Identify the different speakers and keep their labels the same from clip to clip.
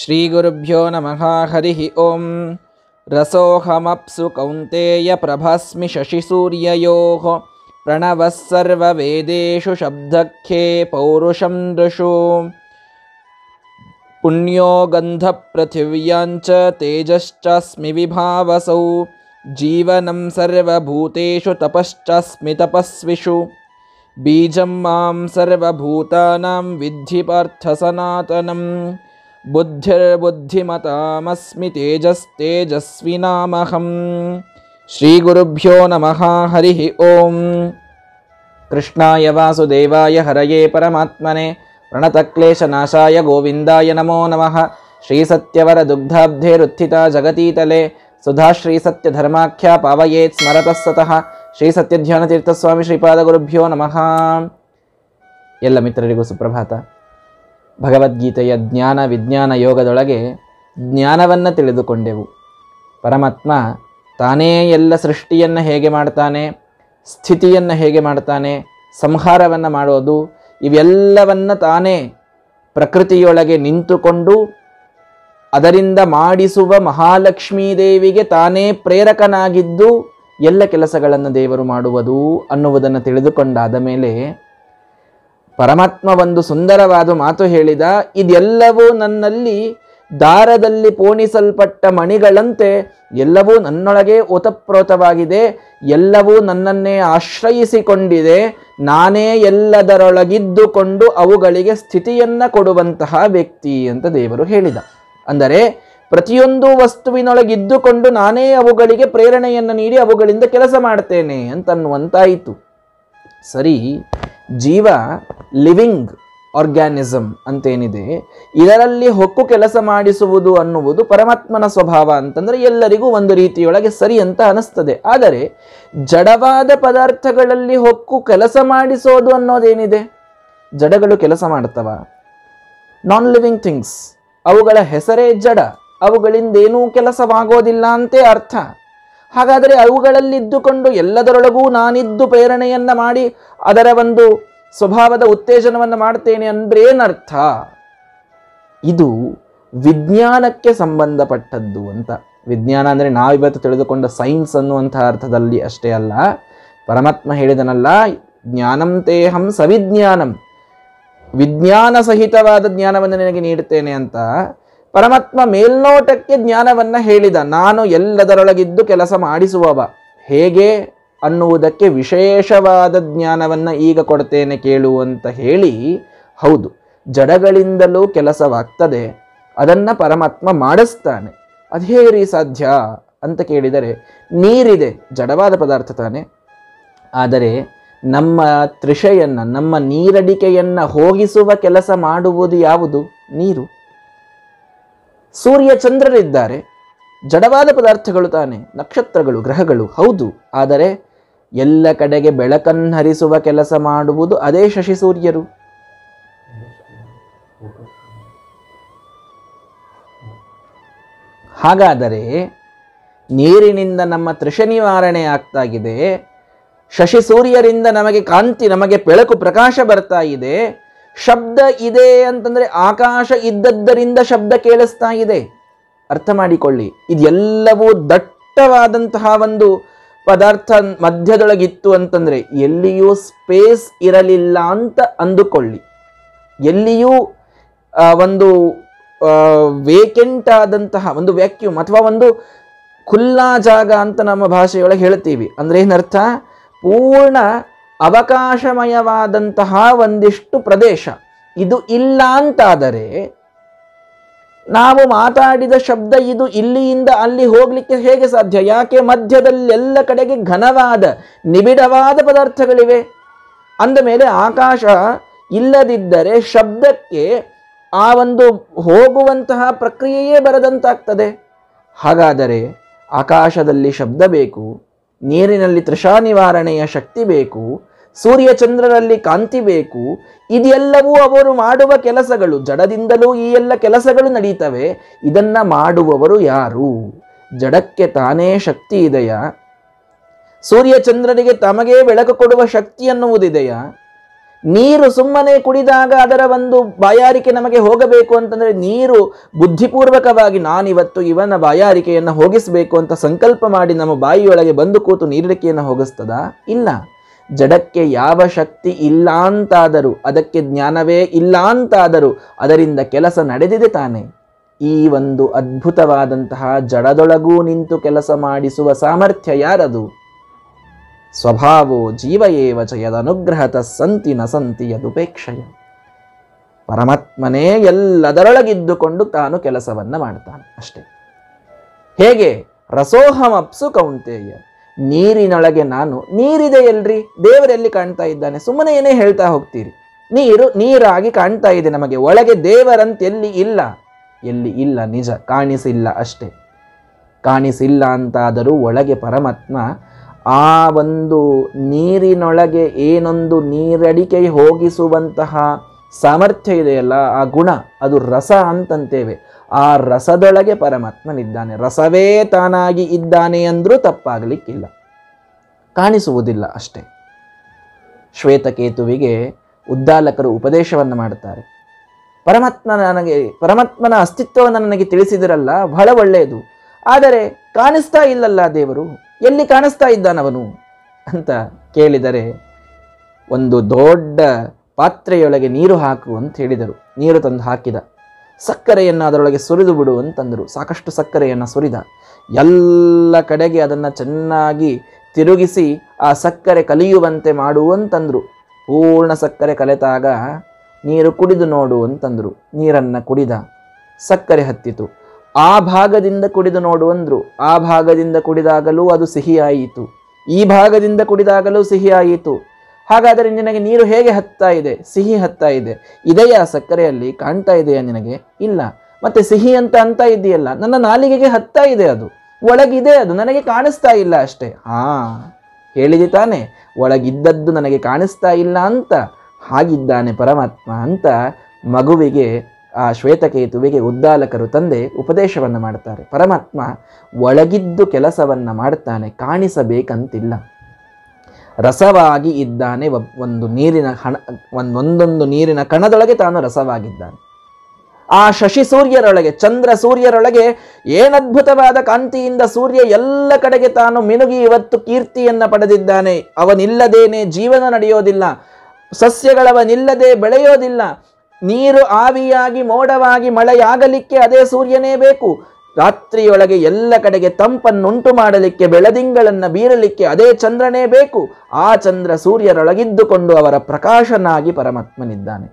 Speaker 1: श्रीगुरुभ्यो नमः हरिः ॐ रसोऽहमप्सु कौन्तेयप्रभस्मि शशिसूर्ययोः प्रणवः सर्ववेदेषु शब्दख्ये पौरुषं दृशु पुण्यो गन्धपृथिव्याञ्च तेजश्चस्मि विभावसौ जीवनं सर्वभूतेषु तपश्चास्मि तपस्विषु बीजं मां सर्वभूतानां विद्धिपार्थसनातनम् बुद्धिर्बुद्धिमतामस्मि तेजस्तेजस्विनामहम् श्रीगुरुभ्यो नमः हरिः ॐ कृष्णाय वासुदेवाय हरये परमात्मने प्रणतक्लेशनाशाय गोविन्दाय नमो नमः श्रीसत्यवरदुग्धाब्धेरुत्थिता जगतीतले सुधा श्रीसत्यधर्माख्या पावयेत् स्मरस्सतः श्रीसत्यध्यानतीर्थस्वामि श्रीपादगुरुभ्यो नमः ಎಲ್ಲ ಮಿತ್ರರಿಗೂ सुप्रभात ಭಗವದ್ಗೀತೆಯ ಜ್ಞಾನ ವಿಜ್ಞಾನ ಯೋಗದೊಳಗೆ ಜ್ಞಾನವನ್ನು ತಿಳಿದುಕೊಂಡೆವು ಪರಮಾತ್ಮ ತಾನೇ ಎಲ್ಲ ಸೃಷ್ಟಿಯನ್ನು ಹೇಗೆ ಮಾಡ್ತಾನೆ ಸ್ಥಿತಿಯನ್ನು ಹೇಗೆ ಮಾಡ್ತಾನೆ ಸಂಹಾರವನ್ನು ಮಾಡೋದು ಇವೆಲ್ಲವನ್ನು ತಾನೇ ಪ್ರಕೃತಿಯೊಳಗೆ ನಿಂತುಕೊಂಡು ಅದರಿಂದ ಮಾಡಿಸುವ ಮಹಾಲಕ್ಷ್ಮೀ ದೇವಿಗೆ ತಾನೇ ಪ್ರೇರಕನಾಗಿದ್ದು ಎಲ್ಲ ಕೆಲಸಗಳನ್ನು ದೇವರು ಮಾಡುವುದು ಅನ್ನುವುದನ್ನು ತಿಳಿದುಕೊಂಡಾದ ಮೇಲೆ ಪರಮಾತ್ಮ ಒಂದು ಸುಂದರವಾದ ಮಾತು ಹೇಳಿದ ಇದೆಲ್ಲವೂ ನನ್ನಲ್ಲಿ ದಾರದಲ್ಲಿ ಪೋಣಿಸಲ್ಪಟ್ಟ ಮಣಿಗಳಂತೆ ಎಲ್ಲವೂ ನನ್ನೊಳಗೆ ಓತಪ್ರೋತವಾಗಿದೆ ಎಲ್ಲವೂ ನನ್ನನ್ನೇ ಆಶ್ರಯಿಸಿಕೊಂಡಿದೆ ನಾನೇ ಎಲ್ಲದರೊಳಗಿದ್ದುಕೊಂಡು ಅವುಗಳಿಗೆ ಸ್ಥಿತಿಯನ್ನು ಕೊಡುವಂತಹ ವ್ಯಕ್ತಿ ಅಂತ ದೇವರು ಹೇಳಿದ ಅಂದರೆ ಪ್ರತಿಯೊಂದು ವಸ್ತುವಿನೊಳಗಿದ್ದುಕೊಂಡು ನಾನೇ ಅವುಗಳಿಗೆ ಪ್ರೇರಣೆಯನ್ನು ನೀಡಿ ಅವುಗಳಿಂದ ಕೆಲಸ ಮಾಡ್ತೇನೆ ಅಂತನ್ನುವಂತಾಯಿತು ಸರಿ ಜೀವ ಲಿವಿಂಗ್ ಆರ್ಗ್ಯಾನಿಸಮ್ ಅಂತೇನಿದೆ ಇದರಲ್ಲಿ ಹೊಕ್ಕು ಕೆಲಸ ಮಾಡಿಸುವುದು ಅನ್ನುವುದು ಪರಮಾತ್ಮನ ಸ್ವಭಾವ ಅಂತಂದರೆ ಎಲ್ಲರಿಗೂ ಒಂದು ರೀತಿಯೊಳಗೆ ಸರಿ ಅಂತ ಅನಿಸ್ತದೆ ಆದರೆ ಜಡವಾದ ಪದಾರ್ಥಗಳಲ್ಲಿ ಹೊಕ್ಕು ಕೆಲಸ ಮಾಡಿಸೋದು ಅನ್ನೋದೇನಿದೆ ಜಡಗಳು ಕೆಲಸ ಮಾಡ್ತವ ನಾನ್ ಲಿವಿಂಗ್ ಥಿಂಗ್ಸ್ ಅವುಗಳ ಹೆಸರೇ ಜಡ ಅವುಗಳಿಂದೇನೂ ಕೆಲಸವಾಗೋದಿಲ್ಲ ಅಂತೇ ಅರ್ಥ ಹಾಗಾದರೆ ಅವುಗಳಲ್ಲಿದ್ದುಕೊಂಡು ಎಲ್ಲದರೊಳಗೂ ನಾನಿದ್ದು ಪ್ರೇರಣೆಯನ್ನು ಮಾಡಿ ಅದರ ಒಂದು ಸ್ವಭಾವದ ಉತ್ತೇಜನವನ್ನು ಮಾಡ್ತೇನೆ ಅಂದರೆ ಏನರ್ಥ ಇದು ವಿಜ್ಞಾನಕ್ಕೆ ಸಂಬಂಧಪಟ್ಟದ್ದು ಅಂತ ವಿಜ್ಞಾನ ಅಂದರೆ ನಾವಿವತ್ತು ತಿಳಿದುಕೊಂಡ ಸೈನ್ಸ್ ಅನ್ನುವಂಥ ಅರ್ಥದಲ್ಲಿ ಅಷ್ಟೇ ಅಲ್ಲ ಪರಮಾತ್ಮ ಹೇಳಿದನಲ್ಲ ಜ್ಞಾನಂ ತೇಹಂ ಸವಿಜ್ಞಾನಂ ವಿಜ್ಞಾನ ಸಹಿತವಾದ ಜ್ಞಾನವನ್ನು ನಿನಗೆ ನೀಡುತ್ತೇನೆ ಅಂತ ಪರಮಾತ್ಮ ಮೇಲ್ನೋಟಕ್ಕೆ ಜ್ಞಾನವನ್ನ ಹೇಳಿದ ನಾನು ಎಲ್ಲದರೊಳಗಿದ್ದು ಕೆಲಸ ಮಾಡಿಸುವವ ಹೇಗೆ ಅನ್ನುವುದಕ್ಕೆ ವಿಶೇಷವಾದ ಜ್ಞಾನವನ್ನು ಈಗ ಕೊಡ್ತೇನೆ ಕೇಳು ಅಂತ ಹೇಳಿ ಹೌದು ಜಡಗಳಿಂದಲೂ ಕೆಲಸವಾಗ್ತದೆ ಅದನ್ನು ಪರಮಾತ್ಮ ಮಾಡಿಸ್ತಾನೆ ಅದು ರೀ ಸಾಧ್ಯ ಅಂತ ಕೇಳಿದರೆ ನೀರಿದೆ ಜಡವಾದ ಪದಾರ್ಥ ತಾನೆ ಆದರೆ ನಮ್ಮ ತ್ರಿಷೆಯನ್ನು ನಮ್ಮ ನೀರಡಿಕೆಯನ್ನು ಹೋಗಿಸುವ ಕೆಲಸ ಮಾಡುವುದು ಯಾವುದು ನೀರು ಸೂರ್ಯ ಚಂದ್ರರಿದ್ದಾರೆ ಜಡವಾದ ಪದಾರ್ಥಗಳು ತಾನೆ ನಕ್ಷತ್ರಗಳು ಗ್ರಹಗಳು ಹೌದು ಆದರೆ ಎಲ್ಲ ಕಡೆಗೆ ಬೆಳಕನ್ನು ಹರಿಸುವ ಕೆಲಸ ಮಾಡುವುದು ಅದೇ ಶಶಿ ಸೂರ್ಯರು ಹಾಗಾದರೆ ನೀರಿನಿಂದ ನಮ್ಮ ತ್ರಿಷ ನಿವಾರಣೆ ಇದೆ ಶಶಿ ಸೂರ್ಯರಿಂದ ನಮಗೆ ಕಾಂತಿ ನಮಗೆ ಬೆಳಕು ಪ್ರಕಾಶ ಬರ್ತಾ ಇದೆ ಶಬ್ದ ಇದೆ ಅಂತಂದರೆ ಆಕಾಶ ಇದ್ದದ್ದರಿಂದ ಶಬ್ದ ಕೇಳಿಸ್ತಾ ಇದೆ ಅರ್ಥ ಮಾಡಿಕೊಳ್ಳಿ ಇದೆಲ್ಲವೂ ದಟ್ಟವಾದಂತಹ ಒಂದು ಪದಾರ್ಥ ಮಧ್ಯದೊಳಗಿತ್ತು ಅಂತಂದರೆ ಎಲ್ಲಿಯೂ ಸ್ಪೇಸ್ ಇರಲಿಲ್ಲ ಅಂತ ಅಂದುಕೊಳ್ಳಿ ಎಲ್ಲಿಯೂ ಒಂದು ವೇಕೆಂಟ್ ಆದಂತಹ ಒಂದು ವ್ಯಾಕ್ಯೂಮ್ ಅಥವಾ ಒಂದು ಖುಲ್ಲಾ ಜಾಗ ಅಂತ ನಮ್ಮ ಭಾಷೆಯೊಳಗೆ ಹೇಳ್ತೀವಿ ಅಂದರೆ ಏನರ್ಥ ಪೂರ್ಣ ಅವಕಾಶಮಯವಾದಂತಹ ಒಂದಿಷ್ಟು ಪ್ರದೇಶ ಇದು ಇಲ್ಲ ಅಂತಾದರೆ ನಾವು ಮಾತಾಡಿದ ಶಬ್ದ ಇದು ಇಲ್ಲಿಯಿಂದ ಅಲ್ಲಿ ಹೋಗಲಿಕ್ಕೆ ಹೇಗೆ ಸಾಧ್ಯ ಯಾಕೆ ಮಧ್ಯದಲ್ಲಿ ಎಲ್ಲ ಕಡೆಗೆ ಘನವಾದ ನಿಬಿಡವಾದ ಪದಾರ್ಥಗಳಿವೆ ಅಂದ ಮೇಲೆ ಆಕಾಶ ಇಲ್ಲದಿದ್ದರೆ ಶಬ್ದಕ್ಕೆ ಆ ಒಂದು ಹೋಗುವಂತಹ ಪ್ರಕ್ರಿಯೆಯೇ ಬರದಂತಾಗ್ತದೆ ಹಾಗಾದರೆ ಆಕಾಶದಲ್ಲಿ ಶಬ್ದ ಬೇಕು ನೀರಿನಲ್ಲಿ ತೃಷಾ ನಿವಾರಣೆಯ ಶಕ್ತಿ ಬೇಕು ಸೂರ್ಯಚಂದ್ರನಲ್ಲಿ ಕಾಂತಿ ಬೇಕು ಇದೆಲ್ಲವೂ ಅವರು ಮಾಡುವ ಕೆಲಸಗಳು ಜಡದಿಂದಲೂ ಈ ಎಲ್ಲ ಕೆಲಸಗಳು ನಡೀತವೆ ಇದನ್ನ ಮಾಡುವವರು ಯಾರು ಜಡಕ್ಕೆ ತಾನೇ ಶಕ್ತಿ ಇದೆಯಾ ಸೂರ್ಯಚಂದ್ರನಿಗೆ ತಮಗೇ ಬೆಳಕು ಕೊಡುವ ಶಕ್ತಿ ಅನ್ನುವುದಿದೆಯಾ ನೀರು ಸುಮ್ಮನೆ ಕುಡಿದಾಗ ಅದರ ಒಂದು ಬಾಯಾರಿಕೆ ನಮಗೆ ಹೋಗಬೇಕು ಅಂತಂದರೆ ನೀರು ಬುದ್ಧಿಪೂರ್ವಕವಾಗಿ ನಾನಿವತ್ತು ಇವನ ಬಾಯಾರಿಕೆಯನ್ನು ಹೋಗಿಸಬೇಕು ಅಂತ ಸಂಕಲ್ಪ ಮಾಡಿ ನಮ್ಮ ಬಾಯಿಯೊಳಗೆ ಬಂದು ಕೂತು ನೀರಿಕೆಯನ್ನು ಹೋಗಿಸ್ತದ ಇಲ್ಲ ಜಡಕ್ಕೆ ಯಾವ ಶಕ್ತಿ ಇಲ್ಲ ಅಂತಾದರೂ ಅದಕ್ಕೆ ಜ್ಞಾನವೇ ಇಲ್ಲ ಅಂತಾದರೂ ಅದರಿಂದ ಕೆಲಸ ನಡೆದಿದೆ ತಾನೆ ಈ ಒಂದು ಅದ್ಭುತವಾದಂತಹ ಜಡದೊಳಗೂ ನಿಂತು ಕೆಲಸ ಮಾಡಿಸುವ ಸಾಮರ್ಥ್ಯ ಯಾರದು ಸ್ವಭಾವೋ ಜೀವ ಏವ ಚ ಯದನುಗ್ರಹತ ಸಂತಿ ನ ಸಂತಿ ಯದುಪೇಕ್ಷಯ ಪರಮಾತ್ಮನೇ ಎಲ್ಲದರೊಳಗಿದ್ದುಕೊಂಡು ತಾನು ಕೆಲಸವನ್ನು ಮಾಡ್ತಾನೆ ಅಷ್ಟೇ ಹೇಗೆ ರಸೋಹಮಪ್ಸು ಅಪ್ಸು ನೀರಿನೊಳಗೆ ನಾನು ನೀರಿದೆ ಎಲ್ರಿ ದೇವರಲ್ಲಿ ಕಾಣ್ತಾ ಇದ್ದಾನೆ ಸುಮ್ಮನೆ ಏನೇ ಹೇಳ್ತಾ ಹೋಗ್ತೀರಿ ನೀರು ನೀರಾಗಿ ಕಾಣ್ತಾ ಇದೆ ನಮಗೆ ಒಳಗೆ ದೇವರಂತ ಎಲ್ಲಿ ಇಲ್ಲ ಎಲ್ಲಿ ಇಲ್ಲ ನಿಜ ಕಾಣಿಸಿಲ್ಲ ಅಷ್ಟೇ ಕಾಣಿಸಿಲ್ಲ ಅಂತಾದರೂ ಒಳಗೆ ಪರಮಾತ್ಮ ಆ ಒಂದು ನೀರಿನೊಳಗೆ ಏನೊಂದು ನೀರಡಿಕೆ ಹೋಗಿಸುವಂತಹ ಸಾಮರ್ಥ್ಯ ಇದೆಯಲ್ಲ ಆ ಗುಣ ಅದು ರಸ ಅಂತಂತೇವೆ ಆ ರಸದೊಳಗೆ ಪರಮಾತ್ಮನಿದ್ದಾನೆ ರಸವೇ ತಾನಾಗಿ ಇದ್ದಾನೆ ಅಂದರೂ ತಪ್ಪಾಗಲಿಕ್ಕಿಲ್ಲ ಕಾಣಿಸುವುದಿಲ್ಲ ಅಷ್ಟೇ ಶ್ವೇತಕೇತುವಿಗೆ ಉದ್ದಾಲಕರು ಉಪದೇಶವನ್ನು ಮಾಡುತ್ತಾರೆ ಪರಮಾತ್ಮ ನನಗೆ ಪರಮಾತ್ಮನ ಅಸ್ತಿತ್ವವನ್ನು ನನಗೆ ತಿಳಿಸಿದಿರಲ್ಲ ಬಹಳ ಒಳ್ಳೆಯದು ಆದರೆ ಕಾಣಿಸ್ತಾ ಇಲ್ಲಲ್ಲ ದೇವರು ಎಲ್ಲಿ ಕಾಣಿಸ್ತಾ ಇದ್ದಾನವನು ಅಂತ ಕೇಳಿದರೆ ಒಂದು ದೊಡ್ಡ ಪಾತ್ರೆಯೊಳಗೆ ನೀರು ಹಾಕು ಅಂತ ಹೇಳಿದರು ನೀರು ತಂದು ಹಾಕಿದ ಸಕ್ಕರೆಯನ್ನು ಅದರೊಳಗೆ ಸುರಿದು ಬಿಡು ಅಂತಂದರು ಸಾಕಷ್ಟು ಸಕ್ಕರೆಯನ್ನು ಸುರಿದ ಎಲ್ಲ ಕಡೆಗೆ ಅದನ್ನು ಚೆನ್ನಾಗಿ ತಿರುಗಿಸಿ ಆ ಸಕ್ಕರೆ ಕಲಿಯುವಂತೆ ಮಾಡುವಂತಂದರು ಪೂರ್ಣ ಸಕ್ಕರೆ ಕಲೆತಾಗ ನೀರು ಕುಡಿದು ನೋಡು ಅಂತಂದರು ನೀರನ್ನು ಕುಡಿದ ಸಕ್ಕರೆ ಹತ್ತಿತು ಆ ಭಾಗದಿಂದ ಕುಡಿದು ನೋಡುವಂದ್ರು ಆ ಭಾಗದಿಂದ ಕುಡಿದಾಗಲೂ ಅದು ಸಿಹಿಯಾಯಿತು ಈ ಭಾಗದಿಂದ ಕುಡಿದಾಗಲೂ ಸಿಹಿಯಾಯಿತು ಹಾಗಾದರೆ ನಿನಗೆ ನೀರು ಹೇಗೆ ಹತ್ತಾ ಇದೆ ಸಿಹಿ ಹತ್ತಾ ಇದೆ ಇದೆಯ ಸಕ್ಕರೆಯಲ್ಲಿ ಕಾಣ್ತಾ ಇದೆಯಾ ನಿನಗೆ ಇಲ್ಲ ಮತ್ತೆ ಸಿಹಿ ಅಂತ ಅಂತ ಇದೆಯಲ್ಲ ನನ್ನ ನಾಲಿಗೆಗೆ ಹತ್ತಾ ಇದೆ ಅದು ಒಳಗಿದೆ ಅದು ನನಗೆ ಕಾಣಿಸ್ತಾ ಇಲ್ಲ ಅಷ್ಟೇ ಹಾ ಹೇಳಿದೆ ತಾನೆ ಒಳಗಿದ್ದದ್ದು ನನಗೆ ಕಾಣಿಸ್ತಾ ಇಲ್ಲ ಅಂತ ಹಾಗಿದ್ದಾನೆ ಪರಮಾತ್ಮ ಅಂತ ಮಗುವಿಗೆ ಆ ಶ್ವೇತಕೇತುವಿಗೆ ಉದ್ದಾಲಕರು ತಂದೆ ಉಪದೇಶವನ್ನು ಮಾಡ್ತಾರೆ ಪರಮಾತ್ಮ ಒಳಗಿದ್ದು ಕೆಲಸವನ್ನು ಮಾಡ್ತಾನೆ ಕಾಣಿಸಬೇಕಂತಿಲ್ಲ ರಸವಾಗಿ ಇದ್ದಾನೆ ಒಂದು ನೀರಿನ ಹಣ ಒಂದೊಂದೊಂದು ನೀರಿನ ಕಣದೊಳಗೆ ತಾನು ರಸವಾಗಿದ್ದಾನೆ ಆ ಶಶಿ ಸೂರ್ಯರೊಳಗೆ ಚಂದ್ರ ಸೂರ್ಯರೊಳಗೆ ಏನದ್ಭುತವಾದ ಕಾಂತಿಯಿಂದ ಸೂರ್ಯ ಎಲ್ಲ ಕಡೆಗೆ ತಾನು ಮಿನುಗಿ ಇವತ್ತು ಕೀರ್ತಿಯನ್ನು ಪಡೆದಿದ್ದಾನೆ ಅವನಿಲ್ಲದೇನೆ ಜೀವನ ನಡೆಯೋದಿಲ್ಲ ಸಸ್ಯಗಳವನಿಲ್ಲದೆ ಬೆಳೆಯೋದಿಲ್ಲ ನೀರು ಆವಿಯಾಗಿ ಮೋಡವಾಗಿ ಮಳೆಯಾಗಲಿಕ್ಕೆ ಅದೇ ಸೂರ್ಯನೇ ಬೇಕು ರಾತ್ರಿಯೊಳಗೆ ಎಲ್ಲ ಕಡೆಗೆ ತಂಪನ್ನುಂಟು ಮಾಡಲಿಕ್ಕೆ ಬೆಳದಿಂಗಳನ್ನು ಬೀರಲಿಕ್ಕೆ ಅದೇ ಚಂದ್ರನೇ ಬೇಕು ಆ ಚಂದ್ರ ಸೂರ್ಯರೊಳಗಿದ್ದುಕೊಂಡು ಅವರ ಪ್ರಕಾಶನಾಗಿ ಪರಮಾತ್ಮನಿದ್ದಾನೆ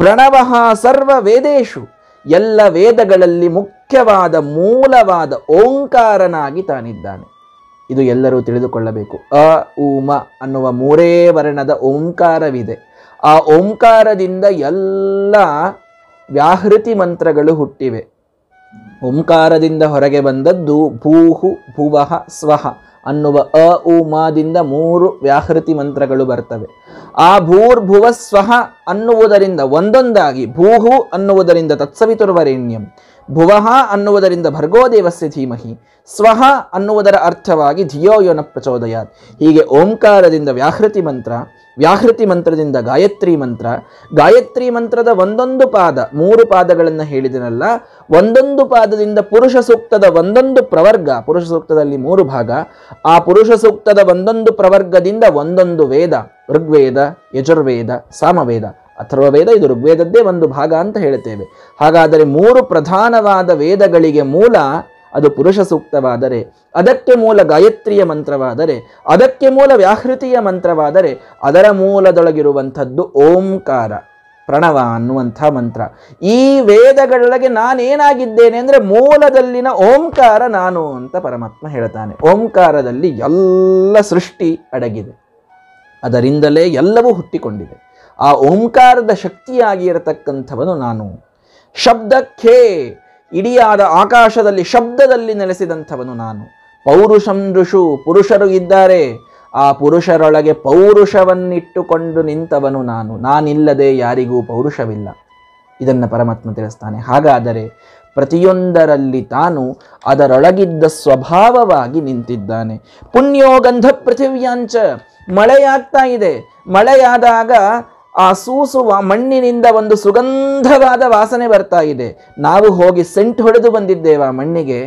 Speaker 1: ಪ್ರಣವಃ ಸರ್ವ ವೇದೇಶು ಎಲ್ಲ ವೇದಗಳಲ್ಲಿ ಮುಖ್ಯವಾದ ಮೂಲವಾದ ಓಂಕಾರನಾಗಿ ತಾನಿದ್ದಾನೆ ಇದು ಎಲ್ಲರೂ ತಿಳಿದುಕೊಳ್ಳಬೇಕು ಅ ಉಮ ಅನ್ನುವ ಮೂರೇ ವರ್ಣದ ಓಂಕಾರವಿದೆ ಆ ಓಂಕಾರದಿಂದ ಎಲ್ಲ ವ್ಯಾಹೃತಿ ಮಂತ್ರಗಳು ಹುಟ್ಟಿವೆ ಓಂಕಾರದಿಂದ ಹೊರಗೆ ಬಂದದ್ದು ಭೂಹು ಭುವಃ ಸ್ವಹ ಅನ್ನುವ ಅ ಉ ಮಾದಿಂದ ಮೂರು ವ್ಯಾಹೃತಿ ಮಂತ್ರಗಳು ಬರ್ತವೆ ಆ ಭೂರ್ಭುವ ಸ್ವಹ ಅನ್ನುವುದರಿಂದ ಒಂದೊಂದಾಗಿ ಭೂಹು ಅನ್ನುವುದರಿಂದ ತತ್ಸವಿತುರ್ವರೆಣ್ಯಂ ಭುವಃ ಅನ್ನುವುದರಿಂದ ಭರ್ಗೋದೇವಸ್ಯ ಧೀಮಹಿ ಸ್ವಹ ಅನ್ನುವುದರ ಅರ್ಥವಾಗಿ ಧಿಯೋ ಯೋನ ಪ್ರಚೋದಯಾತ್ ಹೀಗೆ ಓಂಕಾರದಿಂದ ವ್ಯಾಹೃತಿ ಮಂತ್ರ ವ್ಯಾಹೃತಿ ಮಂತ್ರದಿಂದ ಗಾಯತ್ರಿ ಮಂತ್ರ ಗಾಯತ್ರಿ ಮಂತ್ರದ ಒಂದೊಂದು ಪಾದ ಮೂರು ಪಾದಗಳನ್ನು ಹೇಳಿದನಲ್ಲ ಒಂದೊಂದು ಪಾದದಿಂದ ಪುರುಷ ಸೂಕ್ತದ ಒಂದೊಂದು ಪ್ರವರ್ಗ ಪುರುಷ ಸೂಕ್ತದಲ್ಲಿ ಮೂರು ಭಾಗ ಆ ಪುರುಷ ಸೂಕ್ತದ ಒಂದೊಂದು ಪ್ರವರ್ಗದಿಂದ ಒಂದೊಂದು ವೇದ ಋಗ್ವೇದ ಯಜುರ್ವೇದ ಸಾಮವೇದ ಅಥರ್ವವೇದ ಇದು ಋಗ್ವೇದದ್ದೇ ಒಂದು ಭಾಗ ಅಂತ ಹೇಳುತ್ತೇವೆ ಹಾಗಾದರೆ ಮೂರು ಪ್ರಧಾನವಾದ ವೇದಗಳಿಗೆ ಮೂಲ ಅದು ಪುರುಷ ಸೂಕ್ತವಾದರೆ ಅದಕ್ಕೆ ಮೂಲ ಗಾಯತ್ರಿಯ ಮಂತ್ರವಾದರೆ ಅದಕ್ಕೆ ಮೂಲ ವ್ಯಾಹೃತಿಯ ಮಂತ್ರವಾದರೆ ಅದರ ಮೂಲದೊಳಗಿರುವಂಥದ್ದು ಓಂಕಾರ ಪ್ರಣವ ಅನ್ನುವಂಥ ಮಂತ್ರ ಈ ವೇದಗಳೊಳಗೆ ನಾನೇನಾಗಿದ್ದೇನೆ ಅಂದರೆ ಮೂಲದಲ್ಲಿನ ಓಂಕಾರ ನಾನು ಅಂತ ಪರಮಾತ್ಮ ಹೇಳ್ತಾನೆ ಓಂಕಾರದಲ್ಲಿ ಎಲ್ಲ ಸೃಷ್ಟಿ ಅಡಗಿದೆ ಅದರಿಂದಲೇ ಎಲ್ಲವೂ ಹುಟ್ಟಿಕೊಂಡಿದೆ ಆ ಓಂಕಾರದ ಶಕ್ತಿಯಾಗಿ ಇರತಕ್ಕಂಥವನು ನಾನು ಶಬ್ದಕ್ಕೆ ಇಡಿಯಾದ ಆಕಾಶದಲ್ಲಿ ಶಬ್ದದಲ್ಲಿ ನೆಲೆಸಿದಂಥವನು ನಾನು ಪೌರುಷಂ ಋಷು ಪುರುಷರು ಇದ್ದಾರೆ ಆ ಪುರುಷರೊಳಗೆ ಪೌರುಷವನ್ನಿಟ್ಟುಕೊಂಡು ನಿಂತವನು ನಾನು ನಾನಿಲ್ಲದೆ ಯಾರಿಗೂ ಪೌರುಷವಿಲ್ಲ ಇದನ್ನು ಪರಮಾತ್ಮ ತಿಳಿಸ್ತಾನೆ ಹಾಗಾದರೆ ಪ್ರತಿಯೊಂದರಲ್ಲಿ ತಾನು ಅದರೊಳಗಿದ್ದ ಸ್ವಭಾವವಾಗಿ ನಿಂತಿದ್ದಾನೆ ಪುಣ್ಯೋಗಂಧ ಪೃಥಿವ್ಯಾಂಚ ಮಳೆಯಾಗ್ತಾ ಇದೆ ಮಳೆಯಾದಾಗ ಆ ಸೂಸುವ ಮಣ್ಣಿನಿಂದ ಒಂದು ಸುಗಂಧವಾದ ವಾಸನೆ ಬರ್ತಾ ಇದೆ ನಾವು ಹೋಗಿ ಸೆಂಟ್ ಹೊಡೆದು ಬಂದಿದ್ದೇವಾ ಮಣ್ಣಿಗೆ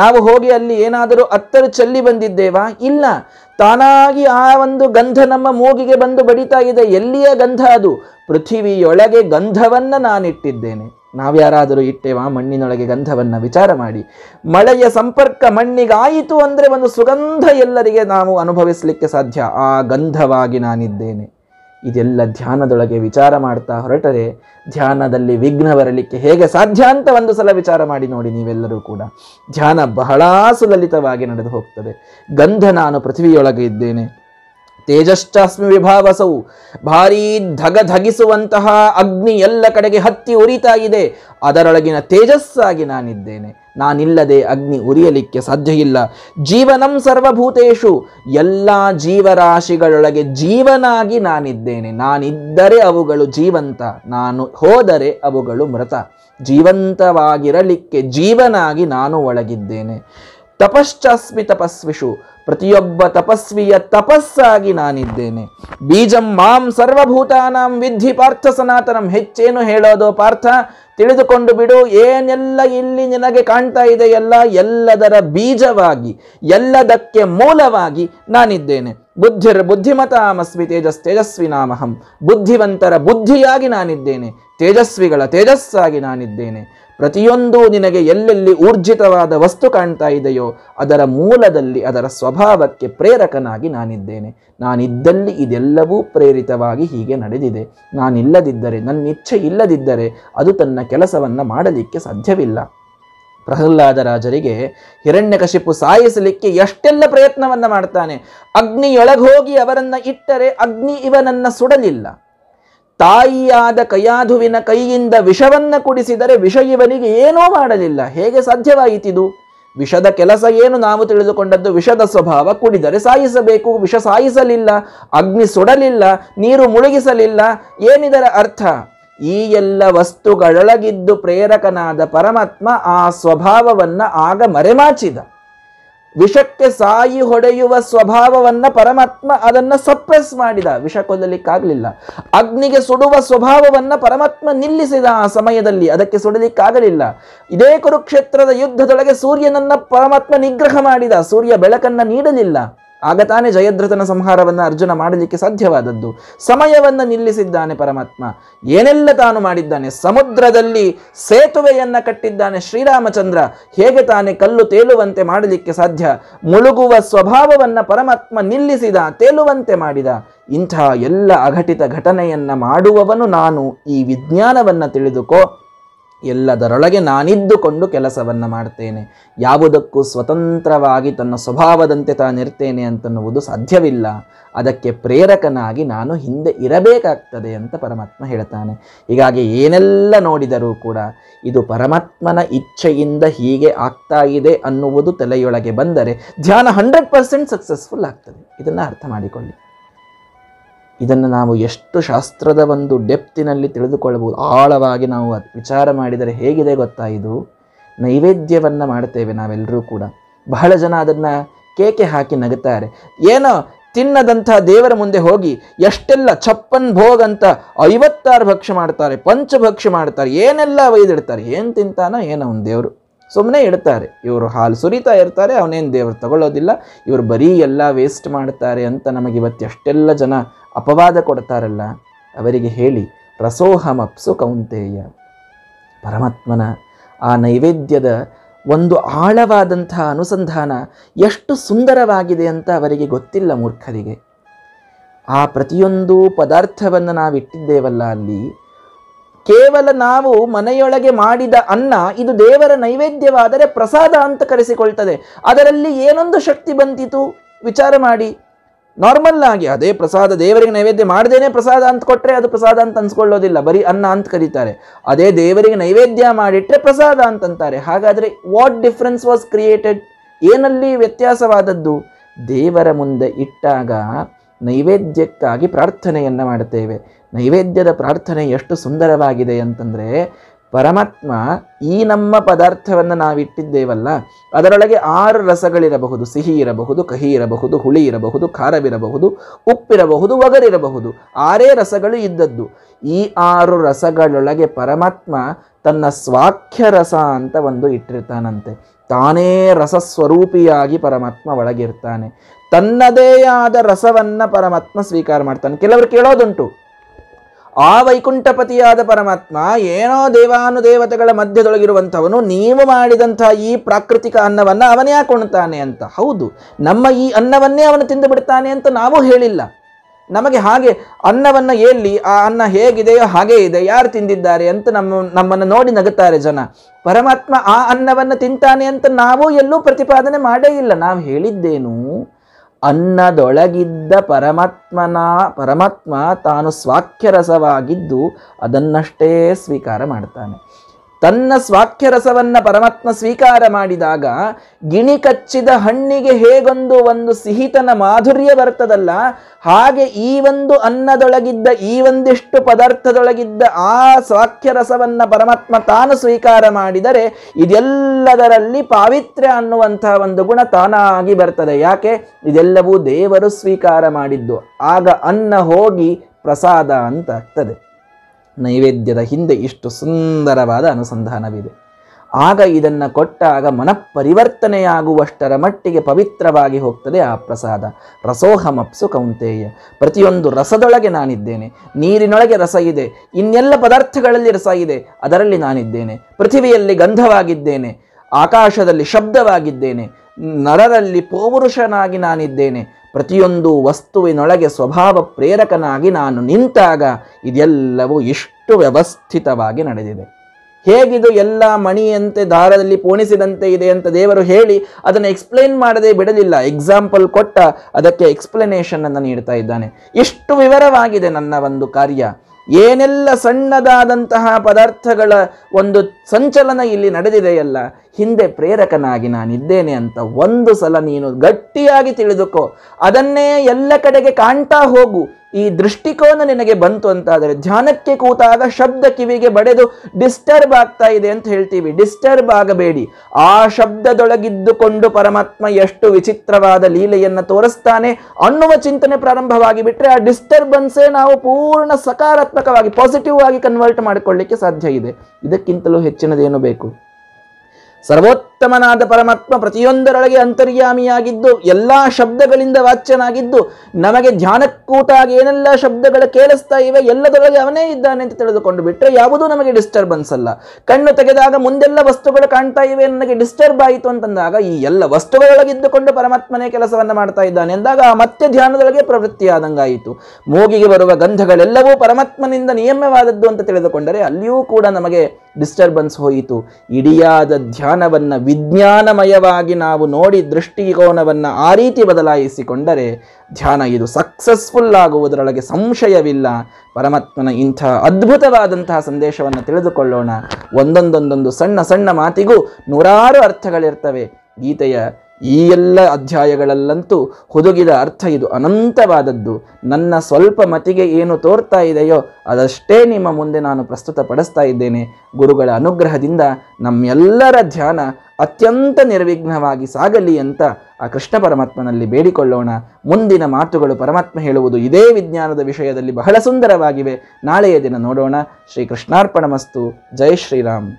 Speaker 1: ನಾವು ಹೋಗಿ ಅಲ್ಲಿ ಏನಾದರೂ ಅತ್ತರು ಚೆಲ್ಲಿ ಬಂದಿದ್ದೇವಾ ಇಲ್ಲ ತಾನಾಗಿ ಆ ಒಂದು ಗಂಧ ನಮ್ಮ ಮೂಗಿಗೆ ಬಂದು ಬಡಿತಾ ಇದೆ ಎಲ್ಲಿಯ ಗಂಧ ಅದು ಪೃಥಿವಿಯೊಳಗೆ ಗಂಧವನ್ನು ನಾನಿಟ್ಟಿದ್ದೇನೆ ನಾವ್ಯಾರಾದರೂ ಇಟ್ಟೇವಾ ಮಣ್ಣಿನೊಳಗೆ ಗಂಧವನ್ನು ವಿಚಾರ ಮಾಡಿ ಮಳೆಯ ಸಂಪರ್ಕ ಮಣ್ಣಿಗಾಯಿತು ಅಂದರೆ ಒಂದು ಸುಗಂಧ ಎಲ್ಲರಿಗೆ ನಾವು ಅನುಭವಿಸಲಿಕ್ಕೆ ಸಾಧ್ಯ ಆ ಗಂಧವಾಗಿ ನಾನಿದ್ದೇನೆ ಇದೆಲ್ಲ ಧ್ಯಾನದೊಳಗೆ ವಿಚಾರ ಮಾಡ್ತಾ ಹೊರಟರೆ ಧ್ಯಾನದಲ್ಲಿ ವಿಘ್ನ ಬರಲಿಕ್ಕೆ ಹೇಗೆ ಸಾಧ್ಯ ಅಂತ ಒಂದು ಸಲ ವಿಚಾರ ಮಾಡಿ ನೋಡಿ ನೀವೆಲ್ಲರೂ ಕೂಡ ಧ್ಯಾನ ಬಹಳ ಸುಲಲಿತವಾಗಿ ನಡೆದು ಹೋಗ್ತದೆ ಗಂಧ ನಾನು ಪೃಥ್ವಿಯೊಳಗೆ ಇದ್ದೇನೆ ತೇಜಶ್ಚಾಸ್ಮಿ ವಿಭಾವಸವು ಭಾರೀ ಧಗ ಧಗಿಸುವಂತಹ ಅಗ್ನಿ ಎಲ್ಲ ಕಡೆಗೆ ಹತ್ತಿ ಉರಿತಾ ಇದೆ ಅದರೊಳಗಿನ ತೇಜಸ್ಸಾಗಿ ನಾನಿದ್ದೇನೆ ನಾನಿಲ್ಲದೆ ಅಗ್ನಿ ಉರಿಯಲಿಕ್ಕೆ ಸಾಧ್ಯ ಇಲ್ಲ ಜೀವನಂ ಸರ್ವಭೂತೇಶು ಎಲ್ಲ ಜೀವರಾಶಿಗಳೊಳಗೆ ಜೀವನಾಗಿ ನಾನಿದ್ದೇನೆ ನಾನಿದ್ದರೆ ಅವುಗಳು ಜೀವಂತ ನಾನು ಹೋದರೆ ಅವುಗಳು ಮೃತ ಜೀವಂತವಾಗಿರಲಿಕ್ಕೆ ಜೀವನಾಗಿ ನಾನು ಒಳಗಿದ್ದೇನೆ ತಪಶ್ಚಾಸ್ಮಿ ತಪಸ್ವಿಷು ಪ್ರತಿಯೊಬ್ಬ ತಪಸ್ವಿಯ ತಪಸ್ಸಾಗಿ ನಾನಿದ್ದೇನೆ ಬೀಜಂ ಮಾಂ ಸರ್ವಭೂತಾನಾಂ ವಿಧಿ ಪಾರ್ಥ ಸನಾತನಂ ಹೆಚ್ಚೇನು ಹೇಳೋದು ಪಾರ್ಥ ತಿಳಿದುಕೊಂಡು ಬಿಡು ಏನೆಲ್ಲ ಇಲ್ಲಿ ನಿನಗೆ ಕಾಣ್ತಾ ಇದೆಯಲ್ಲ ಎಲ್ಲದರ ಬೀಜವಾಗಿ ಎಲ್ಲದಕ್ಕೆ ಮೂಲವಾಗಿ ನಾನಿದ್ದೇನೆ ಬುದ್ಧಿರ್ ಬುದ್ಧಿಮತಾಮಸ್ವಿ ತೇಜಸ್ ತೇಜಸ್ವಿ ನಾಮಹಂ ಬುದ್ಧಿವಂತರ ಬುದ್ಧಿಯಾಗಿ ನಾನಿದ್ದೇನೆ ತೇಜಸ್ವಿಗಳ ತೇಜಸ್ಸಾಗಿ ನಾನಿದ್ದೇನೆ ಪ್ರತಿಯೊಂದು ನಿನಗೆ ಎಲ್ಲೆಲ್ಲಿ ಊರ್ಜಿತವಾದ ವಸ್ತು ಕಾಣ್ತಾ ಇದೆಯೋ ಅದರ ಮೂಲದಲ್ಲಿ ಅದರ ಸ್ವಭಾವಕ್ಕೆ ಪ್ರೇರಕನಾಗಿ ನಾನಿದ್ದೇನೆ ನಾನಿದ್ದಲ್ಲಿ ಇದೆಲ್ಲವೂ ಪ್ರೇರಿತವಾಗಿ ಹೀಗೆ ನಡೆದಿದೆ ನಾನಿಲ್ಲದಿದ್ದರೆ ನನ್ನ ಇಚ್ಛೆ ಇಲ್ಲದಿದ್ದರೆ ಅದು ತನ್ನ ಕೆಲಸವನ್ನು ಮಾಡಲಿಕ್ಕೆ ಸಾಧ್ಯವಿಲ್ಲ ರಾಜರಿಗೆ ಹಿರಣ್ಯಕಶಿಪು ಸಾಯಿಸಲಿಕ್ಕೆ ಎಷ್ಟೆಲ್ಲ ಪ್ರಯತ್ನವನ್ನು ಮಾಡ್ತಾನೆ ಹೋಗಿ ಅವರನ್ನು ಇಟ್ಟರೆ ಅಗ್ನಿ ಇವನನ್ನು ಸುಡಲಿಲ್ಲ ತಾಯಿಯಾದ ಕಯಾಧುವಿನ ಕೈಯಿಂದ ವಿಷವನ್ನು ಕುಡಿಸಿದರೆ ವಿಷ ಇವನಿಗೆ ಏನೂ ಮಾಡಲಿಲ್ಲ ಹೇಗೆ ಸಾಧ್ಯವಾಯಿತಿದು ವಿಷದ ಕೆಲಸ ಏನು ನಾವು ತಿಳಿದುಕೊಂಡದ್ದು ವಿಷದ ಸ್ವಭಾವ ಕುಡಿದರೆ ಸಾಯಿಸಬೇಕು ವಿಷ ಸಾಯಿಸಲಿಲ್ಲ ಅಗ್ನಿ ಸುಡಲಿಲ್ಲ ನೀರು ಮುಳುಗಿಸಲಿಲ್ಲ ಏನಿದರ ಅರ್ಥ ಈ ಎಲ್ಲ ವಸ್ತುಗಳೊಳಗಿದ್ದು ಪ್ರೇರಕನಾದ ಪರಮಾತ್ಮ ಆ ಸ್ವಭಾವವನ್ನು ಆಗ ಮರೆಮಾಚಿದ ವಿಷಕ್ಕೆ ಸಾಯಿ ಹೊಡೆಯುವ ಸ್ವಭಾವವನ್ನ ಪರಮಾತ್ಮ ಅದನ್ನ ಸಪ್ರೆಸ್ ಮಾಡಿದ ವಿಷ ಕೊಲ್ಲಲಿಕ್ಕಾಗಲಿಲ್ಲ ಅಗ್ನಿಗೆ ಸುಡುವ ಸ್ವಭಾವವನ್ನ ಪರಮಾತ್ಮ ನಿಲ್ಲಿಸಿದ ಆ ಸಮಯದಲ್ಲಿ ಅದಕ್ಕೆ ಸುಡಲಿಕ್ಕಾಗಲಿಲ್ಲ ಇದೇ ಕುರುಕ್ಷೇತ್ರದ ಯುದ್ಧದೊಳಗೆ ಸೂರ್ಯನನ್ನ ಪರಮಾತ್ಮ ನಿಗ್ರಹ ಮಾಡಿದ ಸೂರ್ಯ ಬೆಳಕನ್ನ ನೀಡಲಿಲ್ಲ ಆಗ ತಾನೇ ಜಯದ್ರಥನ ಸಂಹಾರವನ್ನು ಅರ್ಜುನ ಮಾಡಲಿಕ್ಕೆ ಸಾಧ್ಯವಾದದ್ದು ಸಮಯವನ್ನು ನಿಲ್ಲಿಸಿದ್ದಾನೆ ಪರಮಾತ್ಮ ಏನೆಲ್ಲ ತಾನು ಮಾಡಿದ್ದಾನೆ ಸಮುದ್ರದಲ್ಲಿ ಸೇತುವೆಯನ್ನು ಕಟ್ಟಿದ್ದಾನೆ ಶ್ರೀರಾಮಚಂದ್ರ ಹೇಗೆ ತಾನೇ ಕಲ್ಲು ತೇಲುವಂತೆ ಮಾಡಲಿಕ್ಕೆ ಸಾಧ್ಯ ಮುಳುಗುವ ಸ್ವಭಾವವನ್ನು ಪರಮಾತ್ಮ ನಿಲ್ಲಿಸಿದ ತೇಲುವಂತೆ ಮಾಡಿದ ಇಂಥ ಎಲ್ಲ ಅಘಟಿತ ಘಟನೆಯನ್ನು ಮಾಡುವವನು ನಾನು ಈ ವಿಜ್ಞಾನವನ್ನು ತಿಳಿದುಕೋ ಎಲ್ಲದರೊಳಗೆ ನಾನಿದ್ದುಕೊಂಡು ಕೆಲಸವನ್ನು ಮಾಡ್ತೇನೆ ಯಾವುದಕ್ಕೂ ಸ್ವತಂತ್ರವಾಗಿ ತನ್ನ ಸ್ವಭಾವದಂತೆ ತಾನಿರ್ತೇನೆ ಅಂತನ್ನುವುದು ಸಾಧ್ಯವಿಲ್ಲ ಅದಕ್ಕೆ ಪ್ರೇರಕನಾಗಿ ನಾನು ಹಿಂದೆ ಇರಬೇಕಾಗ್ತದೆ ಅಂತ ಪರಮಾತ್ಮ ಹೇಳ್ತಾನೆ ಹೀಗಾಗಿ ಏನೆಲ್ಲ ನೋಡಿದರೂ ಕೂಡ ಇದು ಪರಮಾತ್ಮನ ಇಚ್ಛೆಯಿಂದ ಹೀಗೆ ಆಗ್ತಾ ಇದೆ ಅನ್ನುವುದು ತಲೆಯೊಳಗೆ ಬಂದರೆ ಧ್ಯಾನ ಹಂಡ್ರೆಡ್ ಪರ್ಸೆಂಟ್ ಸಕ್ಸಸ್ಫುಲ್ ಆಗ್ತದೆ ಇದನ್ನು ಅರ್ಥ ಮಾಡಿಕೊಳ್ಳಿ ಇದನ್ನು ನಾವು ಎಷ್ಟು ಶಾಸ್ತ್ರದ ಒಂದು ಡೆಪ್ತಿನಲ್ಲಿ ತಿಳಿದುಕೊಳ್ಳಬಹುದು ಆಳವಾಗಿ ನಾವು ವಿಚಾರ ಮಾಡಿದರೆ ಹೇಗಿದೆ ಗೊತ್ತಾ ಇದು ನೈವೇದ್ಯವನ್ನು ಮಾಡ್ತೇವೆ ನಾವೆಲ್ಲರೂ ಕೂಡ ಬಹಳ ಜನ ಅದನ್ನು ಕೇಕೆ ಹಾಕಿ ನಗುತ್ತಾರೆ ಏನೋ ತಿನ್ನದಂಥ ದೇವರ ಮುಂದೆ ಹೋಗಿ ಎಷ್ಟೆಲ್ಲ ಚಪ್ಪನ್ ಭೋಗ ಅಂತ ಐವತ್ತಾರು ಭಕ್ಷ್ಯ ಮಾಡ್ತಾರೆ ಪಂಚಭಕ್ಷ್ಯ ಮಾಡ್ತಾರೆ ಏನೆಲ್ಲ ಒಯ್ದಿಡ್ತಾರೆ ಏನು ತಿಂತಾನೋ ಏನೋ ಒಂದು ದೇವರು ಸುಮ್ಮನೆ ಇಡ್ತಾರೆ ಇವರು ಹಾಲು ಸುರಿತಾ ಇರ್ತಾರೆ ಅವನೇನು ದೇವರು ತಗೊಳ್ಳೋದಿಲ್ಲ ಇವರು ಬರೀ ಎಲ್ಲ ವೇಸ್ಟ್ ಮಾಡ್ತಾರೆ ಅಂತ ನಮಗೆ ಇವತ್ತು ಎಷ್ಟೆಲ್ಲ ಜನ ಅಪವಾದ ಕೊಡ್ತಾರಲ್ಲ ಅವರಿಗೆ ಹೇಳಿ ರಸೋಹಮಪ್ಸು ಕೌಂತೆಯ ಪರಮಾತ್ಮನ ಆ ನೈವೇದ್ಯದ ಒಂದು ಆಳವಾದಂಥ ಅನುಸಂಧಾನ ಎಷ್ಟು ಸುಂದರವಾಗಿದೆ ಅಂತ ಅವರಿಗೆ ಗೊತ್ತಿಲ್ಲ ಮೂರ್ಖರಿಗೆ ಆ ಪ್ರತಿಯೊಂದು ಪದಾರ್ಥವನ್ನು ನಾವಿಟ್ಟಿದ್ದೇವಲ್ಲ ಅಲ್ಲಿ ಕೇವಲ ನಾವು ಮನೆಯೊಳಗೆ ಮಾಡಿದ ಅನ್ನ ಇದು ದೇವರ ನೈವೇದ್ಯವಾದರೆ ಪ್ರಸಾದ ಅಂತ ಕರೆಸಿಕೊಳ್ತದೆ ಅದರಲ್ಲಿ ಏನೊಂದು ಶಕ್ತಿ ಬಂತಿತು ವಿಚಾರ ಮಾಡಿ ನಾರ್ಮಲ್ ಆಗಿ ಅದೇ ಪ್ರಸಾದ ದೇವರಿಗೆ ನೈವೇದ್ಯ ಮಾಡದೇನೆ ಪ್ರಸಾದ ಅಂತ ಕೊಟ್ಟರೆ ಅದು ಪ್ರಸಾದ ಅಂತ ಅನ್ಸ್ಕೊಳ್ಳೋದಿಲ್ಲ ಬರೀ ಅನ್ನ ಅಂತ ಕರೀತಾರೆ ಅದೇ ದೇವರಿಗೆ ನೈವೇದ್ಯ ಮಾಡಿಟ್ರೆ ಪ್ರಸಾದ ಅಂತಂತಾರೆ ಹಾಗಾದರೆ ವಾಟ್ ಡಿಫ್ರೆನ್ಸ್ ವಾಸ್ ಕ್ರಿಯೇಟೆಡ್ ಏನಲ್ಲಿ ವ್ಯತ್ಯಾಸವಾದದ್ದು ದೇವರ ಮುಂದೆ ಇಟ್ಟಾಗ ನೈವೇದ್ಯಕ್ಕಾಗಿ ಪ್ರಾರ್ಥನೆಯನ್ನು ಮಾಡುತ್ತೇವೆ ನೈವೇದ್ಯದ ಪ್ರಾರ್ಥನೆ ಎಷ್ಟು ಸುಂದರವಾಗಿದೆ ಅಂತಂದರೆ ಪರಮಾತ್ಮ ಈ ನಮ್ಮ ಪದಾರ್ಥವನ್ನು ನಾವಿಟ್ಟಿದ್ದೇವಲ್ಲ ಅದರೊಳಗೆ ಆರು ರಸಗಳಿರಬಹುದು ಸಿಹಿ ಇರಬಹುದು ಕಹಿ ಇರಬಹುದು ಹುಳಿ ಇರಬಹುದು ಖಾರವಿರಬಹುದು ಉಪ್ಪಿರಬಹುದು ಒಗರಿರಬಹುದು ಆರೇ ರಸಗಳು ಇದ್ದದ್ದು ಈ ಆರು ರಸಗಳೊಳಗೆ ಪರಮಾತ್ಮ ತನ್ನ ಸ್ವಾಖ್ಯ ರಸ ಅಂತ ಒಂದು ಇಟ್ಟಿರ್ತಾನಂತೆ ತಾನೇ ರಸ ಸ್ವರೂಪಿಯಾಗಿ ಪರಮಾತ್ಮ ಒಳಗಿರ್ತಾನೆ ತನ್ನದೇ ಆದ ರಸವನ್ನು ಪರಮಾತ್ಮ ಸ್ವೀಕಾರ ಮಾಡ್ತಾನೆ ಕೆಲವರು ಕೇಳೋದುಂಟು ಆ ವೈಕುಂಠಪತಿಯಾದ ಪರಮಾತ್ಮ ಏನೋ ದೇವಾನುದೇವತೆಗಳ ಮಧ್ಯದೊಳಗಿರುವಂಥವನು ನೀವು ಮಾಡಿದಂಥ ಈ ಪ್ರಾಕೃತಿಕ ಅನ್ನವನ್ನು ಅವನೇ ಹಾಕೊಳ್ತಾನೆ ಅಂತ ಹೌದು ನಮ್ಮ ಈ ಅನ್ನವನ್ನೇ ಅವನು ತಿಂದು ಬಿಡ್ತಾನೆ ಅಂತ ನಾವು ಹೇಳಿಲ್ಲ ನಮಗೆ ಹಾಗೆ ಅನ್ನವನ್ನು ಎಲ್ಲಿ ಆ ಅನ್ನ ಹೇಗಿದೆಯೋ ಹಾಗೆ ಇದೆ ಯಾರು ತಿಂದಿದ್ದಾರೆ ಅಂತ ನಮ್ಮ ನಮ್ಮನ್ನು ನೋಡಿ ನಗುತ್ತಾರೆ ಜನ ಪರಮಾತ್ಮ ಆ ಅನ್ನವನ್ನು ತಿಂತಾನೆ ಅಂತ ನಾವು ಎಲ್ಲೂ ಪ್ರತಿಪಾದನೆ ಮಾಡೇ ಇಲ್ಲ ನಾವು ಹೇಳಿದ್ದೇನು ಅನ್ನದೊಳಗಿದ್ದ ಪರಮಾತ್ಮನ ಪರಮಾತ್ಮ ತಾನು ಸ್ವಾಖ್ಯರಸವಾಗಿದ್ದು ಅದನ್ನಷ್ಟೇ ಸ್ವೀಕಾರ ಮಾಡ್ತಾನೆ ತನ್ನ ಸ್ವಾಖ್ಯರಸವನ್ನ ಪರಮಾತ್ಮ ಸ್ವೀಕಾರ ಮಾಡಿದಾಗ ಗಿಣಿ ಕಚ್ಚಿದ ಹಣ್ಣಿಗೆ ಹೇಗೊಂದು ಒಂದು ಸಿಹಿತನ ಮಾಧುರ್ಯ ಬರ್ತದಲ್ಲ ಹಾಗೆ ಈ ಒಂದು ಅನ್ನದೊಳಗಿದ್ದ ಈ ಒಂದಿಷ್ಟು ಪದಾರ್ಥದೊಳಗಿದ್ದ ಆ ಸ್ವಾಖ್ಯರಸವನ್ನು ಪರಮಾತ್ಮ ತಾನು ಸ್ವೀಕಾರ ಮಾಡಿದರೆ ಇದೆಲ್ಲದರಲ್ಲಿ ಪಾವಿತ್ರ್ಯ ಅನ್ನುವಂತಹ ಒಂದು ಗುಣ ತಾನಾಗಿ ಬರ್ತದೆ ಯಾಕೆ ಇದೆಲ್ಲವೂ ದೇವರು ಸ್ವೀಕಾರ ಮಾಡಿದ್ದು ಆಗ ಅನ್ನ ಹೋಗಿ ಪ್ರಸಾದ ಅಂತಾಗ್ತದೆ ನೈವೇದ್ಯದ ಹಿಂದೆ ಇಷ್ಟು ಸುಂದರವಾದ ಅನುಸಂಧಾನವಿದೆ ಆಗ ಇದನ್ನು ಕೊಟ್ಟಾಗ ಮನಃಪರಿವರ್ತನೆಯಾಗುವಷ್ಟರ ಮಟ್ಟಿಗೆ ಪವಿತ್ರವಾಗಿ ಹೋಗ್ತದೆ ಆ ಪ್ರಸಾದ ರಸೋಹಮಪ್ಸು ಕೌಂತೇಯ ಪ್ರತಿಯೊಂದು ರಸದೊಳಗೆ ನಾನಿದ್ದೇನೆ ನೀರಿನೊಳಗೆ ರಸ ಇದೆ ಇನ್ನೆಲ್ಲ ಪದಾರ್ಥಗಳಲ್ಲಿ ರಸ ಇದೆ ಅದರಲ್ಲಿ ನಾನಿದ್ದೇನೆ ಪೃಥಿವಿಯಲ್ಲಿ ಗಂಧವಾಗಿದ್ದೇನೆ ಆಕಾಶದಲ್ಲಿ ಶಬ್ದವಾಗಿದ್ದೇನೆ ನರರಲ್ಲಿ ಪೌರುಷನಾಗಿ ನಾನಿದ್ದೇನೆ ಪ್ರತಿಯೊಂದು ವಸ್ತುವಿನೊಳಗೆ ಸ್ವಭಾವ ಪ್ರೇರಕನಾಗಿ ನಾನು ನಿಂತಾಗ ಇದೆಲ್ಲವೂ ಇಷ್ಟು ವ್ಯವಸ್ಥಿತವಾಗಿ ನಡೆದಿದೆ ಹೇಗಿದು ಎಲ್ಲ ಮಣಿಯಂತೆ ದಾರದಲ್ಲಿ ಪೋಣಿಸಿದಂತೆ ಇದೆ ಅಂತ ದೇವರು ಹೇಳಿ ಅದನ್ನು ಎಕ್ಸ್ಪ್ಲೇನ್ ಮಾಡದೆ ಬಿಡಲಿಲ್ಲ ಎಕ್ಸಾಂಪಲ್ ಕೊಟ್ಟ ಅದಕ್ಕೆ ಎಕ್ಸ್ಪ್ಲನೇಷನನ್ನು ನೀಡ್ತಾ ಇದ್ದಾನೆ ಇಷ್ಟು ವಿವರವಾಗಿದೆ ನನ್ನ ಒಂದು ಕಾರ್ಯ ಏನೆಲ್ಲ ಸಣ್ಣದಾದಂತಹ ಪದಾರ್ಥಗಳ ಒಂದು ಸಂಚಲನ ಇಲ್ಲಿ ನಡೆದಿದೆಯಲ್ಲ ಹಿಂದೆ ಪ್ರೇರಕನಾಗಿ ನಾನಿದ್ದೇನೆ ಅಂತ ಒಂದು ಸಲ ನೀನು ಗಟ್ಟಿಯಾಗಿ ತಿಳಿದುಕೋ ಅದನ್ನೇ ಎಲ್ಲ ಕಡೆಗೆ ಕಾಣ್ತಾ ಹೋಗು ಈ ದೃಷ್ಟಿಕೋನ ನಿನಗೆ ಬಂತು ಅಂತಾದರೆ ಧ್ಯಾನಕ್ಕೆ ಕೂತಾಗ ಶಬ್ದ ಕಿವಿಗೆ ಬಡೆದು ಡಿಸ್ಟರ್ಬ್ ಆಗ್ತಾ ಇದೆ ಅಂತ ಹೇಳ್ತೀವಿ ಡಿಸ್ಟರ್ಬ್ ಆಗಬೇಡಿ ಆ ಶಬ್ದದೊಳಗಿದ್ದುಕೊಂಡು ಪರಮಾತ್ಮ ಎಷ್ಟು ವಿಚಿತ್ರವಾದ ಲೀಲೆಯನ್ನು ತೋರಿಸ್ತಾನೆ ಅನ್ನುವ ಚಿಂತನೆ ಪ್ರಾರಂಭವಾಗಿ ಬಿಟ್ಟರೆ ಆ ಡಿಸ್ಟರ್ಬೆನ್ಸೇ ನಾವು ಪೂರ್ಣ ಸಕಾರಾತ್ಮಕವಾಗಿ ಪಾಸಿಟಿವ್ ಆಗಿ ಕನ್ವರ್ಟ್ ಮಾಡಿಕೊಳ್ಳಿಕ್ಕೆ ಸಾಧ್ಯ ಇದೆ ಇದಕ್ಕಿಂತಲೂ ಹೆಚ್ಚಿನದೇನು ಬೇಕು ಸರ್ವೋತ್ತಮನಾದ ಪರಮಾತ್ಮ ಪ್ರತಿಯೊಂದರೊಳಗೆ ಅಂತರ್ಯಾಮಿಯಾಗಿದ್ದು ಎಲ್ಲ ಶಬ್ದಗಳಿಂದ ವಾಚ್ಯನಾಗಿದ್ದು ನಮಗೆ ಧ್ಯಾನಕ್ಕೂಟಾಗಿ ಏನೆಲ್ಲ ಶಬ್ದಗಳು ಕೇಳಿಸ್ತಾ ಇವೆ ಎಲ್ಲದರೊಳಗೆ ಅವನೇ ಇದ್ದಾನೆ ಅಂತ ತಿಳಿದುಕೊಂಡು ಬಿಟ್ಟರೆ ಯಾವುದೂ ನಮಗೆ ಡಿಸ್ಟರ್ಬೆನ್ಸ್ ಅಲ್ಲ ಕಣ್ಣು ತೆಗೆದಾಗ ಮುಂದೆಲ್ಲ ವಸ್ತುಗಳು ಕಾಣ್ತಾ ಇವೆ ನನಗೆ ಡಿಸ್ಟರ್ಬ್ ಆಯಿತು ಅಂತಂದಾಗ ಈ ಎಲ್ಲ ವಸ್ತುಗಳೊಳಗಿದ್ದುಕೊಂಡು ಪರಮಾತ್ಮನೇ ಕೆಲಸವನ್ನು ಮಾಡ್ತಾ ಇದ್ದಾನೆ ಅಂದಾಗ ಆ ಮತ್ತೆ ಧ್ಯಾನದೊಳಗೆ ಪ್ರವೃತ್ತಿಯಾದಂಗಾಯಿತು ಮೂಗಿಗೆ ಬರುವ ಗಂಧಗಳೆಲ್ಲವೂ ಪರಮಾತ್ಮನಿಂದ ನಿಯಮ್ಯವಾದದ್ದು ಅಂತ ತಿಳಿದುಕೊಂಡರೆ ಅಲ್ಲಿಯೂ ಕೂಡ ನಮಗೆ ಡಿಸ್ಟರ್ಬೆನ್ಸ್ ಹೋಯಿತು ಇಡಿಯಾದ ಧ್ಯಾನ ಜ್ಞಾನವನ್ನು ವಿಜ್ಞಾನಮಯವಾಗಿ ನಾವು ನೋಡಿ ದೃಷ್ಟಿಕೋನವನ್ನು ಆ ರೀತಿ ಬದಲಾಯಿಸಿಕೊಂಡರೆ ಧ್ಯಾನ ಇದು ಸಕ್ಸಸ್ಫುಲ್ ಆಗುವುದರೊಳಗೆ ಸಂಶಯವಿಲ್ಲ ಪರಮಾತ್ಮನ ಇಂಥ ಅದ್ಭುತವಾದಂತಹ ಸಂದೇಶವನ್ನು ತಿಳಿದುಕೊಳ್ಳೋಣ ಒಂದೊಂದೊಂದೊಂದು ಸಣ್ಣ ಸಣ್ಣ ಮಾತಿಗೂ ನೂರಾರು ಅರ್ಥಗಳಿರ್ತವೆ ಗೀತೆಯ ಈ ಎಲ್ಲ ಅಧ್ಯಾಯಗಳಲ್ಲಂತೂ ಹುದುಗಿದ ಅರ್ಥ ಇದು ಅನಂತವಾದದ್ದು ನನ್ನ ಸ್ವಲ್ಪ ಮತಿಗೆ ಏನು ತೋರ್ತಾ ಇದೆಯೋ ಅದಷ್ಟೇ ನಿಮ್ಮ ಮುಂದೆ ನಾನು ಪಡಿಸ್ತಾ ಇದ್ದೇನೆ ಗುರುಗಳ ಅನುಗ್ರಹದಿಂದ ನಮ್ಮೆಲ್ಲರ ಧ್ಯಾನ ಅತ್ಯಂತ ನಿರ್ವಿಘ್ನವಾಗಿ ಸಾಗಲಿ ಅಂತ ಆ ಕೃಷ್ಣ ಪರಮಾತ್ಮನಲ್ಲಿ ಬೇಡಿಕೊಳ್ಳೋಣ ಮುಂದಿನ ಮಾತುಗಳು ಪರಮಾತ್ಮ ಹೇಳುವುದು ಇದೇ ವಿಜ್ಞಾನದ ವಿಷಯದಲ್ಲಿ ಬಹಳ ಸುಂದರವಾಗಿವೆ ನಾಳೆಯ ದಿನ ನೋಡೋಣ ಶ್ರೀ ಕೃಷ್ಣಾರ್ಪಣ ಮಸ್ತು ಜೈ ಶ್ರೀರಾಮ್